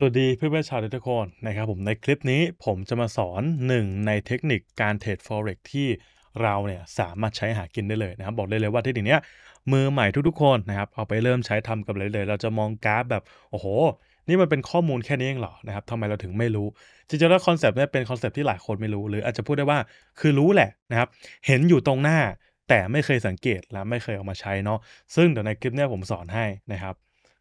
สวัสดีเพื่อนๆชาวทุกคนนะครับ ผมในคลิปนี้ผมจะมาสอนหนึ่งในเทคนิคการเทรด forex ที่เราเนี่ยสามารถใช้หากินได้เลยนะครับ บอกได้เลยว่าเทคนิคนี้มือใหม่ทุกๆคนนะครับ เอาไปเริ่มใช้ทำกับเลยเลย เราจะมองกราฟแบบโอ้โหนี่มันเป็นข้อมูลแค่นี้เองเหรอนะครับทำไมเราถึงไม่รู้จริงๆแล้วคอนเซปต์เนี้เป็นคอนเซปต์ที่หลายคนไม่รู้ หรืออาจจะพูดได้ว่าคือรู้แหละนะครับ เห็นอยู่ตรงหน้า แต่ไม่เคยสังเกตและไม่เคยเอามาใช้เนาะซึ่งเดี๋ยวในคลิปนี้ผมสอนให้นะครับ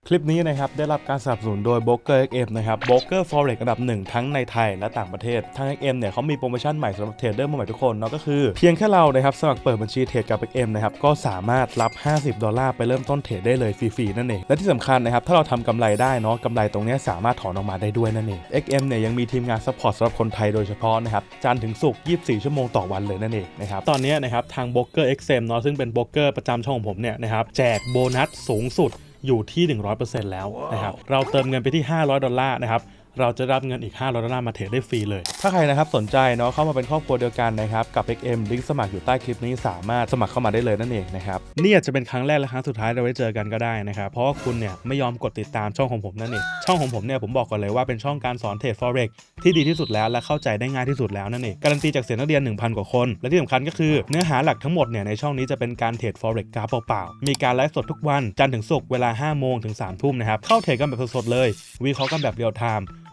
คลิปนี้นะครับ ได้รับการสนับสนุนโดย b r o k e r XM นะครับโบรกเกอร์ฟอเรอันดับหนึ่งทั้งในไทยและต่างประเทศทาง XM เนี่ยเขามีโปรโมชั่นใหม่สำหรับเทรดเดอร์มาใหม่ทุกคนเนาะก็คือเพียงแค่เรานะครับ สมัครเปิดบัญชีเทรดกับ XM นะครับ ก็สามารถรับ 50 ดอลลาร์ไปเริ่มต้นเทรดได้เลยฟรีๆ นั่นเองและที่สำคัญนะครับถ้าเราทำกำไรได้เนาะกำไรตรงนี้สามารถถอนออกมาได้ด้วยนั่นเอง XM เนี่ยยังมีทีมงานซัพพอร์ตสำหรับคนไทยโดยเฉพาะนะครับจันถึงสุก24 ชั่วโมงต่อวันเลยนั่นเองนะครับตอนนี้นะครับทาง b r o k e r XM เนาะซึ่งเป็นโบรกเกอร์ประจำช่องของผมเนี่ยนะครับแจกโบนัสสูงสุดอยู่ที่ 100%แล้วนะครับ เราเติมเงินไปที่ 500 ดอลลาร์นะครับเราจะรับเงินอีก500ดอลลาร์มาเทรดได้ฟรีเลย ถ้าใครนะครับสนใจเนาะเข้ามาเป็นครอบครัวเดียวกันนะครับกับ XM ลิงก์สมัครอยู่ใต้คลิปนี้สามารถสมัครเข้ามาได้เลยนั่นเองนะครับนี่อาจจะเป็นครั้งแรกและครั้งสุดท้าย เราได้เจอกันก็ได้นะครับเพราะว่าคุณเนี่ยไม่ยอมกดติดตามช่องของผมนั่นเองช่องของผมเนี่ยผมบอกก่อนเลยว่าเป็นช่องการสอนเทรด forex ที่ดีที่สุดแล้วและเข้าใจได้ง่ายที่สุดแล้วนั่นเองการันตีจากเสียงนักเรียน1,000กว่าคน และที่สำคัญก็คือเนื้อหาหลักทั้งหมดเนี่ยในช่องนี้จะเป็นการเทรด forex กราฟเปล่าๆมีการไลฟ์สดทุกวัน จันทร์ถึงศุกร์เวลา5โมงถึง3ทุ่มนะครับเข้าเทรดกันแบบสดๆเลย วิเคราะห์กันแบบเรียลไทม์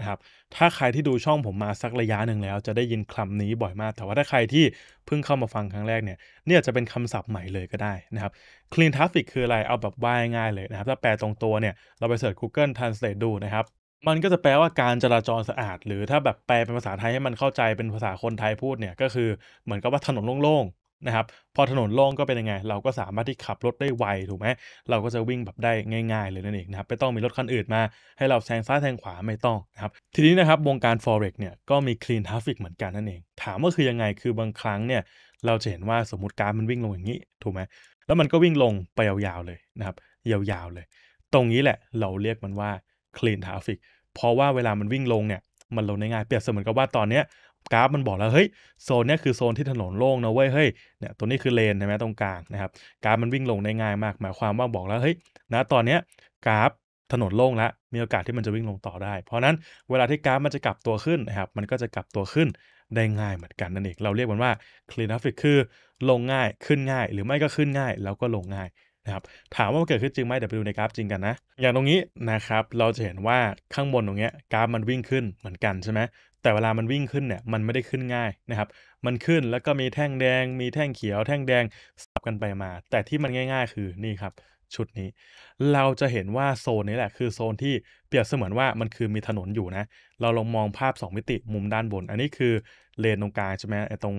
นะครับถ้าใครที่ดูช่องผมมาสักระยะหนึ่งแล้ว จะได้ยินคำนี้บ่อยมาก แต่ว่าถ้าใครที่เพิ่งเข้ามาฟังครั้งแรกเนี่ยเนี่ยจะเป็นคำศัพท์ใหม่เลยก็ได้นะครับ clean traffic คืออะไรเอาแบบว่ายง่ายเลยนะครับถ้าแปลตรงตัวเนี่ยเราไปเสิร์ช Google Translate ดูนะครับมันก็จะแปลว่าการจราจรสะอาด หรือถ้าแบบแปลเป็นภาษาไทยให้มันเข้าใจเป็นภาษาคนไทยพูดเนี่ยก็คือเหมือนกับว่าถนนโล่งนะครับพอถนนโล่งก็เป็นยังไงเราก็สามารถที่ขับรถได้ไว ถูกไหมเราก็จะวิ่งแบบได้ง่าย ๆเลยนั่นเองนะครับไม่ต้องมีรถคันอื่นมา ให้เราแซงซ้ายแซงขวาไม่ต้องนะครับทีนี้นะครับวงการ forex เนี่ยก็มี clean traffic เหมือนกันนั่นเอง ถามว่าคือยังไงคือบางครั้งเนี่ยเราจะเห็นว่าสมมติการมันวิ่งลงอย่างนี้ถูกไหมแล้วมันก็วิ่งลงไปยาวๆเลยนะครับยาวๆเลย ตรงนี้แหละ เราเรียกมันว่า clean traffic เพราะว่าเวลามันวิ่งลงเนี่ยมันลงง่ายเปรียบเสมือนกับว่าตอนเนี้ยกราฟมันบอกแล้วเฮ้ยโซนนี้คือโซนที่ถนนโล่งนะเว้ยเฮ้ยเนี่ยตัวนี้คือเลนใช่ไหมตรงกลางนะครับกราฟมันวิ่งลงได้ง่ายมาก หมายความว่าบอกแล้วเฮ้ยนะตอนเนี้ยกราฟถนนโล่งแล้วมีโอกาสที่มันจะวิ่งลงต่อได้ เพราะนั้นเวลาที่กราฟมันจะกลับตัวขึ้นนะครับมันก็จะกลับตัวขึ้นได้ง่ายเหมือนกันนั่นเองเราเรียกมันว่าคล e น n t r a f คือลงง่ายขึ้นง่ายหรือไม่ก็ขึ้นง่าย แล้วก็ลงง่ายนะครับถามว่ามันเกิดขึ้นจริงไหมเดี๋ยวไปดูในกราฟจริงกันนะอย่างตรงนี้นะครับเราจะเห็นว่าข้างบนตรงเนี้ยกราฟมันวิ่งขึ้นเหมือนกันใช่ไหมแต่เวลามันวิ่งขึ้นเนี่ยมันไม่ได้ขึ้นง่ายนะครับมันขึ้นแล้วก็มีแท่งแดงมีแท่งเขียว แท่งแดงสลับกันไปมา แต่ที่มันง่าย ๆ คือนี่ครับ ชุดนี้ เราจะเห็นว่าโซนนี้แหละ คือโซนที่เปรียบเสมือนว่ามันคือมีถนนอยู่นะ เราลองมองภาพ 2 มิติมุมด้านบน อันนี้คือเลนตรงกลางใช่ไหมไอ้ตรง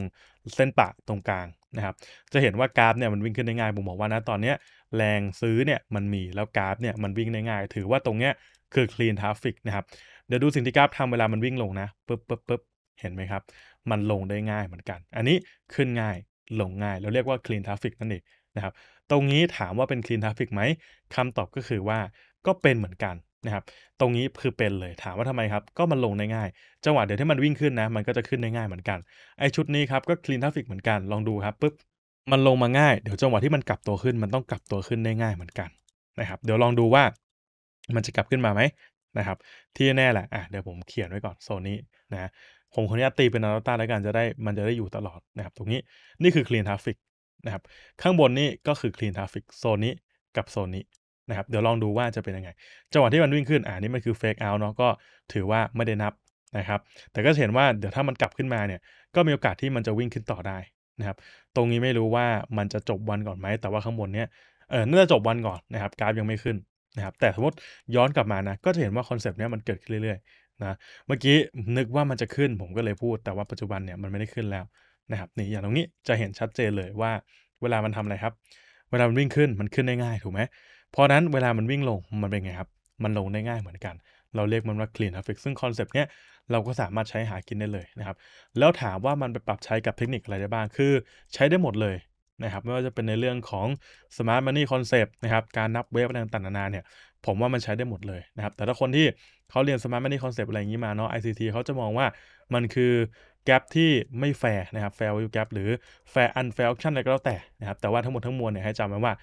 เส้นปะตรงกลางนะครับ จะเห็นว่ากราฟเนี่ยมันวิ่งขึ้นได้ง่าย ผมบอกว่านะตอนนี้แรงซื้อเนี่ยมันมีแล้วกราฟเนี่ยมันวิ่งได้ง่ายถือว่าตรงเนี้ยคือ clean traffic นะครับเดี๋ยวดูสิ่งที่กราฟทำเวลามันวิ่งลงนะปึ๊บปึ๊บปึ๊บเห็นไหมครับ มันลงได้ง่ายเหมือนกัน อันนี้ขึ้นง่าย ลงง่าย เราเรียกว่าคลีนทราฟิกนั่นเองนะครับ ตรงนี้ถามว่าเป็นคลีนทราฟิกไหมคำตอบก็คือว่า ก็เป็นเหมือนกันนะครับ ตรงนี้คือเป็นเลย ถามว่าทำไมครับ ก็มันลงได้ง่าย จังหวะเดี๋ยวที่มันวิ่งขึ้นนะ มันก็จะขึ้นได้ง่ายเหมือนกัน ไอชุดนี้ครับ ก็คลีนทราฟิกเหมือนกัน ลองดูครับปึ๊บ มันลงมาง่าย เดี๋ยวจังหวะที่มันกลับตัวขึ้น มันต้องกลับตัวขึ้นได้ง่ายเหมือนกันนะครับเดี๋ยวลองดูว่า มันจะกลับขึ้นมาไหมนะครับที่แน่แหละอ่ะเดี๋ยวผมเขียนไว้ก่อนโซนนี้นะผมขออนุญาตตีเป็นนาลต้าแล้วกันจะได้มันจะได้อยู่ตลอดนะครับตรงนี้นี่คือ clean traffic นะครับข้างบนนี่ก็คือ clean traffic โซนนี้กับโซนนี้นะครับเดี๋ยวลองดูว่าจะเป็นยังไง จังหวะที่มันวิ่งขึ้นอ่านี่มันคือ fake out เนาะก็ถือว่าไม่ได้นับนะครับ แต่ก็เห็นว่าเดี๋ยวถ้ามันกลับขึ้นมาเนี่ยก็มีโอกาสที่มันจะวิ่งขึ้นต่อได้นะครับตรงนี้ไม่รู้ว่ามันจะจบวันก่อนไหมแต่ว่าข้างบนเนี้ยเออน่าจะจบวันก่อนนะครับกราฟยังไม่ขึ้นนะครับแต่สมมติย้อนกลับมานะก็จะเห็นว่าคอนเซปต์เนี้ยมันเกิดขึ้นเรื่อยๆนะเมื่อกี้นึกว่ามันจะขึ้นผมก็เลยพูดแต่ว่าปัจจุบันเนี่ยมันไม่ได้ขึ้นแล้วนะครับนี่อย่างตรงนี้จะเห็นชัดเจนเลยว่าเวลามันทำอะไรครับ เวลามันวิ่งขึ้นมันขึ้นได้ง่ายถูกไหมเพราะนั้นเวลามันวิ่งลงมันเป็นไงครับ มันลงได้ง่ายเหมือนกัน เราเรียกมันว่า clean traffic ซึ่งคอนเซปต์เนี้ยเราก็สามารถใช้หากินได้เลยนะครับแล้วถามว่ามันไปปรับใช้กับเทคนิคอะไรได้บ้างคือ ใช้ได้หมดเลยนะครับไม่ว่าจะเป็นในเรื่องของ Smart Money Concept นะครับ การนับเวฟอะไรต่างๆนานาเนี่ย ผมว่ามันใช้ได้หมดเลยนะครับ แต่ถ้าคนที่เขาเรียน Smart Money Concept อะไรอย่างนี้มาเนาะ ICT เขาจะมองว่ามันคือแกลที่ไม่แฟร์นะครับแฟร์วิวแกลหรือแฟร์อันแฟร์ออคชั่นอะไรก็แล้วแต่นะครับ แต่ว่าทั้งหมดทั้งมวลเนี่ยให้จำไว้ว่า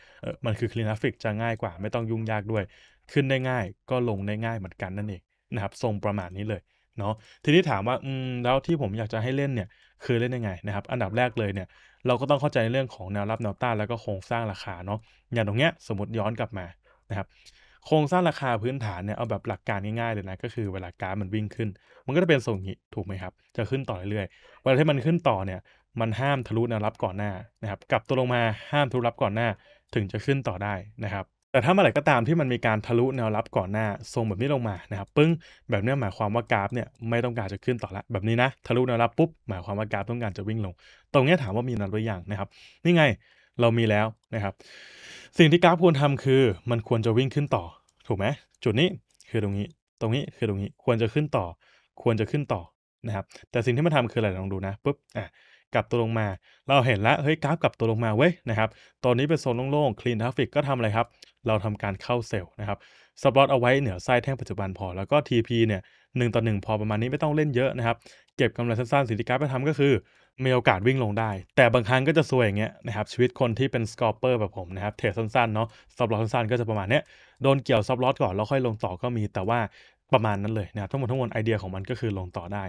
มันคือคลีนาฟิกจะง่ายกว่า ไม่ต้องยุ่งยากด้วย ขึ้นได้ง่าย ก็ลงได้ง่ายเหมือนกันนั่นเองนะครับทรงประมาณนี้เลยเนาะทีนี้ถามว่าอืมแล้วที่ผมอยากจะให้เล่นเนี่ยคือเล่นยังไงนะครับอันดับแรกเลยเนี่ยเราก็ต้องเข้าใจในเรื่องของแนวรับแนวต้านแล้วก็โครงสร้างราคาเนาะอย่างตรงเนี้ยสมมติย้อนกลับมานะครับ โครงสร้างราคาพื้นฐานเนี่ยเอาแบบหลักการง่ายๆเลยนะ ก็คือเวลากราฟมันวิ่งขึ้น มันก็จะเป็นส่งนี้ถูกไหมครับ จะขึ้นต่อเรื่อยๆเวลาที่มันขึ้นต่อเนี่ย มันห้ามทะลุแนวรับก่อนหน้านะครับกลับตัวลงมาห้ามทะลุรับก่อนหน้า ถึงจะขึ้นต่อได้นะครับแต่ถ้าเมื่อไหร่ก็ตามที่มันมีการทะลุแนวรับก่อนหน้า ทรงแบบนี้ลงมานะครับปึ้งแบบนี้หมายความว่ากราฟเนี่ยไม่ต้องการจะขึ้นต่อละแบบนี้นะทะลุแนวรับปุ๊บหมายความว่ากราฟต้องการจะวิ่งลง ตรงนี้ถามว่ามีนัดหรือยังนะครับ นี่ไงเรามีแล้วนะครับ สิ่งที่กราฟควรทำคือมันควรจะวิ่งขึ้นต่อ ถูกไหมจุดนี้คือตรงนี้ตรงนี้คือตรงนี้ควรจะขึ้นต่อ ควรจะขึ้นต่อนะครับ แต่สิ่งที่มันทาคืออะไรลองดูนะปุ๊บอ่ะกลับตัวลงมา เราเห็นแล้วเฮ้ยกราฟกลับตัวลงมา เว้ย นะครับ ตอนนี้เป็นโซนโล่งๆ คลีนทราฟิกก็ทำอะไรครับ เราทำการเข้าเซลล์นะครับสปอตเอาไว้เหนือไส้แท่งปัจจุบันพอ แล้วก็ TP เนี่ยหนึ่งต่อหนึ่งพอประมาณนี้ไม่ต้องเล่นเยอะนะครับ เก็บกำไรสั้นๆสิ่ทรักยาไปทำก็คือ มีโอกาสวิ่งลงได้ แต่บางครั้งก็จะซวยอย่างเงี้ยนะครับ ชีวิตคนที่เป็นสกอร์เปอร์แบบผมนะครับเทรดสั้นๆ เนาะซับลอตสั้นๆ ก็จะประมาณเนี้ยโดนเกี่ยวซับลอตก่อนแล้วค่อยลงต่อก็มี แต่ว่าประมาณนั้นเลยนะครับทั้งหมดทั้งมวลไอเดียของมันก็คือลงต่อได้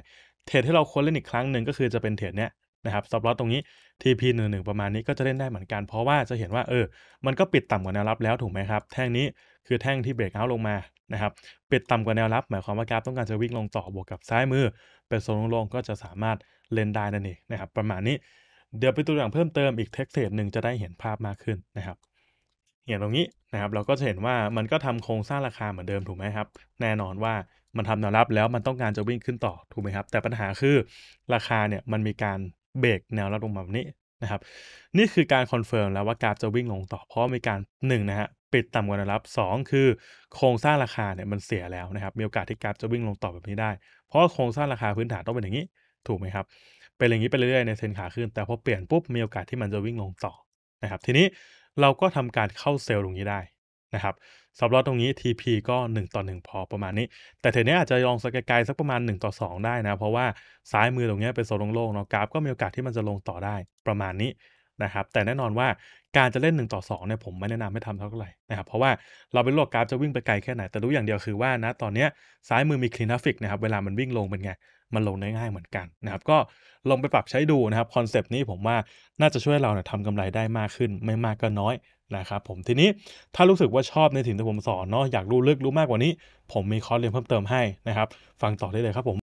เทรดที่เราควรเล่นอีกครั้งหนึ่งก็คือจะเป็นเทรดเนี้ยนะครับสต็อปลอตตรงนี้ TP 1 1 ประมาณนี้ก็จะเล่นได้เหมือนกัน เพราะว่าจะเห็นว่าเออ มันก็ปิดต่ำกว่าแนวรับแล้วถูกไหมครับ แท่งนี้คือแท่งที่เบรกเอาลงมา นะครับ ปิดต่ำกว่าแนวรับ หมายความว่ากราฟต้องการจะวิ่งลงต่อ บวกกับซ้ายมือ เป็นโซนลงก็จะสามารถเล่นได้นั่นเองนะครับ ประมาณนี้ เดี๋ยวไปตัวอย่างเพิ่มเติมอีกเท็กเซตหนึ่งจะได้เห็นภาพมากขึ้นนะครับอย่างตรงนี้นะครับ เราก็จะเห็นว่ามันก็ทำโครงสร้างราคาเหมือนเดิมถูกไหมครับแน่นอนว่ามันทำแนวรับแล้วมันต้องการจะวิ่งขึ้นต่อถูกไหมครับ แต่ปัญหาคือราคาเนี่ยมันมีการเบรกแนวรับลงมาแบบนี้นะครับนี่คือการคอนเฟิร์มแล้วว่ากราฟจะวิ่งลงต่อ เพราะมีการ1นะฮะปิดต่ำกว่าแนวรับ2คือโครงสร้างราคาเนี่ยมันเสียแล้วนะครับมีโอกาสที่กราฟจะวิ่งลงต่อแบบนี้ได้ เพราะโครงสร้างราคาพื้นฐานต้องเป็นอย่างนี้ถูกไหมครับเป็นอย่างนี้ไปเรื่อยๆในเซนขาขึ้น แต่พอเปลี่ยนปุ๊บมีโอกาสที่มันจะวิ่งลงต่อนะครับทีนี้เราก็ทำการเข้าเซลล์ตรงนี้ได้นะครับสำหรับตรงนี้ TP ก็1ต่อ1พอประมาณนี้ แต่เทนี้อาจจะลองสกไกลๆสักประมาณ1ต่อ2ได้นะเพราะว่าซ้ายมือตรงนี้เป็นโซนโล่งๆเนาะกราฟก็มีโอกาสที่มันจะลงต่อได้ประมาณนี้นะครับแต่แน่นอนว่าการจะเล่น1ต่อ2เนี่ยผมไม่แนะนำให้ทำเท่าไหร่นะครับเพราะว่าเราเป็นโลกกราฟจะวิ่งไปไกลแค่ไหนแต่รู้อย่างเดียวคือว่านะตอนนี้ซ้ายมือมีคลีนทาฟิกนะครับเวลามันวิ่งลงเป็นไงมันลงได้ง่ายเหมือนกันนะครับก็ลองไปปรับใช้ดูนะครับคอนเซปต์นี้ผมว่าน่าจะช่วยเราเนี่ยทำกำไรได้มากขึ้น ไม่มากก็น้อยนะครับผมทีนี้ถ้ารู้สึกว่าชอบในสิ่งที่ผมสอนเนาะอยากรู้ลึกรู้มากกว่านี้ ผมมีคอร์สเรียนเพิ่มเติมให้นะครับฟังต่อได้เลยครับผม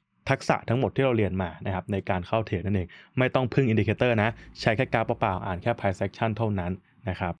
ทักษะทั้งหมดที่เราเรียนมานะครับในการเข้าเทรดนั่นเองไม่ต้องพึ่งอินดิเคเตอร์นะ ใช้แค่กราฟเปล่าอ่านแค่ไพ่เซ็กชันเท่านั้นนะครับ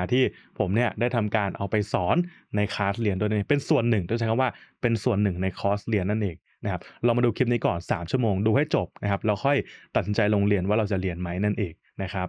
าที่ผมเนี่ยได้ทำการเอาไปสอนในคลาสเรียนดนว้เป็นส่วนหนึ่งต้องใช้คำว่าเป็นส่วนหนึ่งในคอร์สเรียนนั่นเองนะครับเรามาดูคลิปนี้ก่อน 3 ชั่วโมงดูให้จบนะครับเราค่อยตัดสินใจลงเรียนว่าเราจะเรียนไหมนั่นเองนะครับ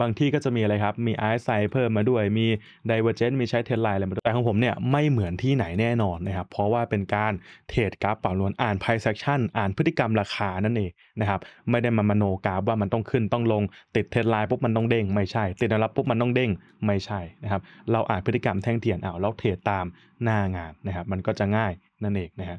บางที่ก็จะมีอะไรครับ มีไอซ์ไซเพิ่มมาด้วย มีไดเวอร์เจนต์มีใช้เทรนไลน์อะไรมาแต่ของผมเนี่ยไม่เหมือนที่ไหนแน่นอนนะครับ เพราะว่าเป็นการเทรดกราฟเป่าล้วนอ่านไพ่เซกชันอ่านพฤติกรรมราคานั่นเองนะครับ ไม่ได้มามโนกราฟว่ามันต้องขึ้นต้องลง ติดเทรนไลน์ปุ๊บมันต้องเด้ง ไม่ใช่ ติดแนวรับปุ๊บมันต้องเด้ง ไม่ใช่นะครับ เราอ่านพฤติกรรมแท่งเทียนเอาแล้วเทรดตามหน้างานนะครับ มันก็จะง่ายนั่นเองนะครับ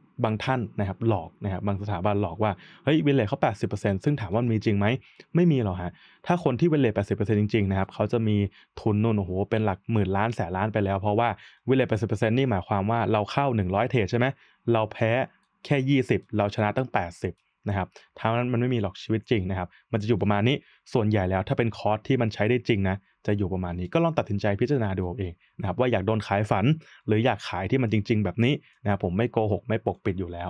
บางท่านนะครับหลอกนะครับบางสถาบันหลอกว่า เฮ้ย วินเลทเขา 80%ซึ่งถามว่ามีจริงไหมไม่มีหรอกฮะ ถ้าคนที่วินเลท80%จริง ๆ นะครับเขาจะมีทุนนู่นโอ้โหเป็นหลักหมื่นล้านแสนล้านไปแล้วเพราะว่าวินเลท80%นี่หมายความว่าเราเข้า 100เทรดใช่ไหมเราแพ้แค่ 20 เราชนะตั้ง 80นะครับั้นมันไม่มีหรอกชีวิตจริงนะครับ มันจะอยู่ประมาณนี้ ส่วนใหญ่แล้วถ้าเป็นคอร์สที่มันใช้ได้จริงนะ จะอยู่ประมาณนี้ก็ลองตัดสินใจพิจารณาดูเองนะครับว่าอยากโดนขายฝัน หรืออยากขายที่มันจริง ๆ แบบนี้นะครับผมไม่โกหก ไม่ปกปิดอยู่แล้ว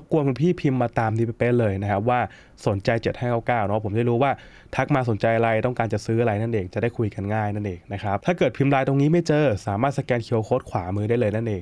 บบกวนคุณพี่พิมพ์มาตามที่เป๊ะเลยนะครับ ว่าสนใจ7599เนาะผมได้รู้ว่าทักมาสนใจอะไร ต้องการจะซื้ออะไรนั่นเอง จะได้คุยกันง่ายนั่นเองนะครับ ถ้าเกิดพิมพ์ลายตรงนี้ไม่เจอสามารถสแกนเคอร์โค้ดขวามือได้เลยนั่นเอง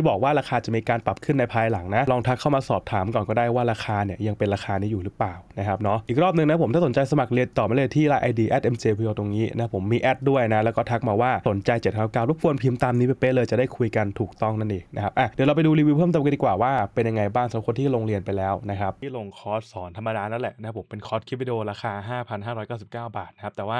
่ที่บอกว่าราคาจะมีการปรับขึ้นในภายหลังนะ ลองทักเข้ามาสอบถามก่อนก็ได้ว่าราคาเนี่ย ยังเป็นราคานี้อยู่หรือเปล่านะครับเนาะอีกรอบนึงนะ ผมถ้าสนใจสมัครเรียนต่อมาเลยที่ไลน์ไอดี @mjpo ตรงนี้นะ ผมมีแอดด้วยนะ แล้วก็ทักมาว่าสนใจเจ็ดเท้าการบกวนพิมพ์ตามนี้ไปเป๊ะเลยจะได้คุยกันถูกต้องนั่นเองนะครับอ่ะเดี๋ยวเราไปดูรีวิวเพิ่มเติมกันดีกว่าว่าเป็นยังไงบ้างสำหรับคนที่ลงเรียนไปแล้วนะครับที่ลงคอร์สสอนธรรมดานั่นแหละนะผมเป็นคอร์สคลิปวิดีโอราคา5,599 บาทนะครับแต่ว่า